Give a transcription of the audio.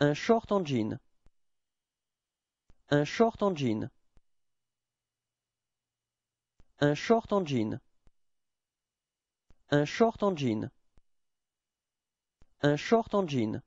Un short en jean. Un short en jean. Un short en jean. Un short en jean. Un short en jean.